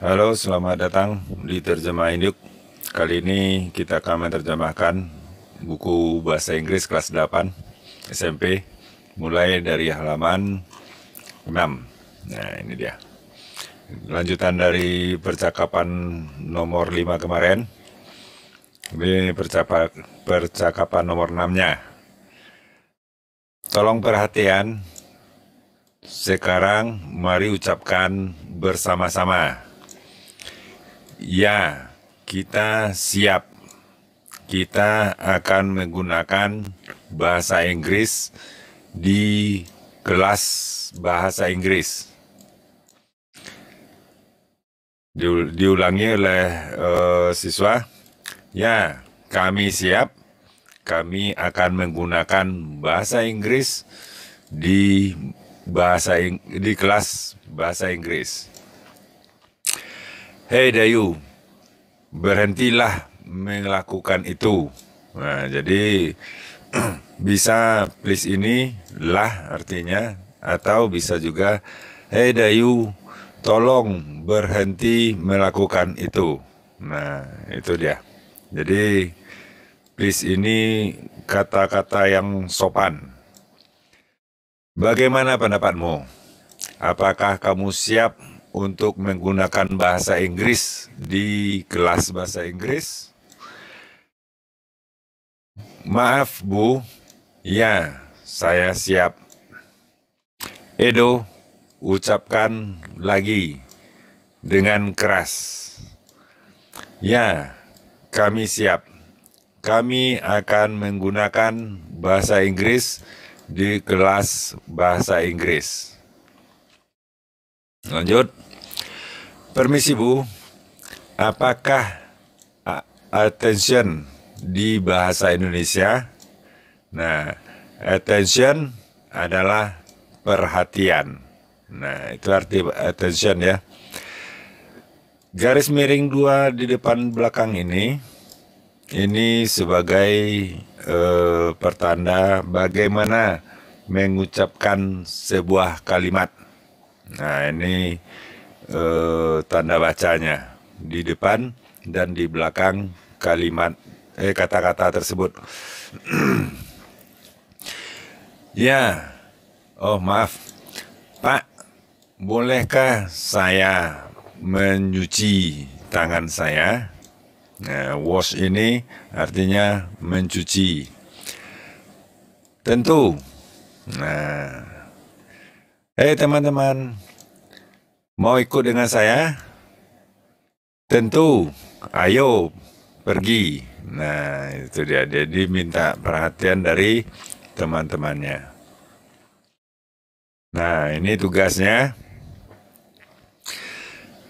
Halo, selamat datang di Terjemah Induk. Kali ini kita akan menerjemahkan buku bahasa Inggris kelas 8 SMP mulai dari halaman 6. Nah, ini dia. Lanjutan dari percakapan nomor 5 kemarin. Ini percakapan, nomor 6-nya. Tolong perhatian. Sekarang mari ucapkan bersama-sama. Ya, kita siap. Kita akan menggunakan bahasa Inggris di kelas bahasa Inggris. Diulangi oleh uh, siswa. Ya, kami siap. Kami akan menggunakan bahasa Inggris di bahasa di kelas bahasa Inggris. Hei Dayu, berhentilah melakukan itu. Nah, jadi bisa please ini lah artinya atau bisa juga Hei Dayu, tolong berhenti melakukan itu. Nah, itu dia. Jadi please ini kata-kata yang sopan. Bagaimana pendapatmu? Apakah kamu siap untuk menggunakan bahasa Inggris di kelas bahasa Inggris? Maaf, Bu. Ya, saya siap. Edo, ucapkan lagi dengan keras. Ya, kami siap. Kami akan menggunakan bahasa Inggris di kelas bahasa Inggris. Lanjut. Permisi Bu, apakah attention di bahasa Indonesia? Nah, attention adalah perhatian. Nah, itu arti attention ya. Garis miring dua di depan belakang ini, ini sebagai eh, pertanda bagaimana mengucapkan sebuah kalimat. Nah, ini eh, tanda bacanya di depan dan di belakang kalimat eh kata-kata tersebut. ya. Oh, maaf. Pak, bolehkah saya mencuci tangan saya? Nah, wash ini artinya mencuci. Tentu. Nah, Hei teman-teman, Mau ikut dengan saya? Tentu. Ayo pergi. Nah, itu dia. Jadi minta perhatian dari teman-temannya. Nah, ini tugasnya.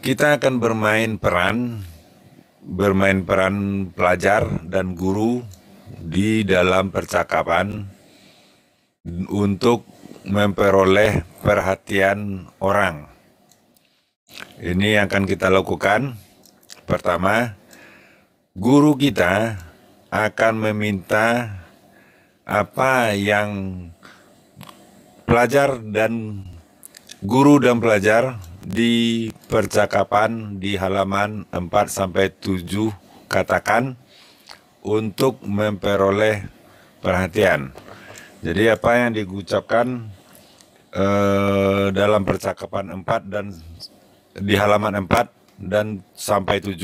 Kita akan bermain peran bermain peran pelajar dan guru di dalam percakapan untuk memperoleh perhatian orang. Ini yang akan kita lakukan. Pertama, guru kita akan meminta apa yang pelajar dan guru dan pelajar di percakapan di halaman 4 sampai 7 katakan untuk memperoleh perhatian. Jadi apa yang diucapkan eh, dalam percakapan 4 dan di halaman 4 dan sampai 7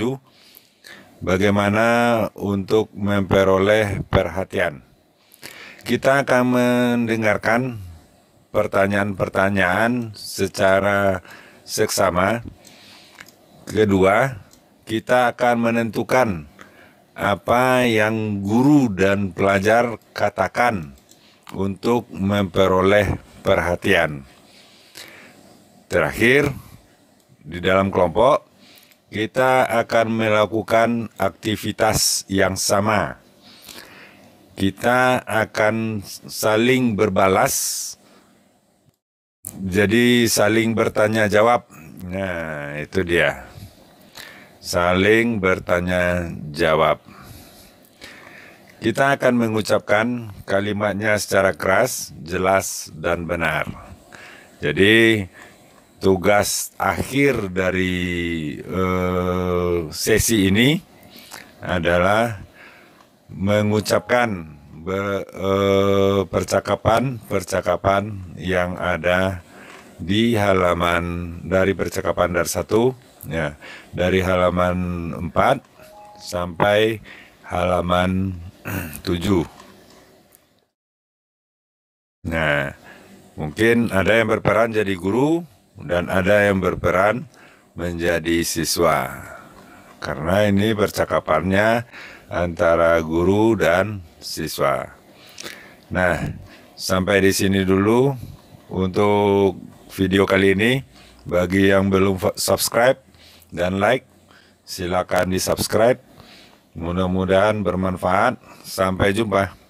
bagaimana untuk memperoleh perhatian. Kita akan mendengarkan pertanyaan-pertanyaan secara seksama. Kedua, kita akan menentukan apa yang guru dan pelajar katakan untuk memperoleh perhatian. Terakhir, di dalam kelompok kita akan melakukan aktivitas yang sama. Kita akan saling berbalas, jadi saling bertanya jawab. Nah, itu dia. Saling bertanya jawab. Kita akan mengucapkan kalimatnya secara keras, jelas, dan benar. Jadi, tugas akhir dari uh, sesi ini adalah mengucapkan be, eh, percakapan percakapan yang ada di halaman dari percakapan dari satu ya dari halaman 4 sampai halaman 7 nah mungkin ada yang berperan jadi guru dan ada yang berperan menjadi siswa. Karena ini percakapannya antara guru dan siswa. Nah, sampai di sini dulu untuk video kali ini. Bagi yang belum subscribe dan like, silakan di-subscribe. Mudah-mudahan bermanfaat. Sampai jumpa.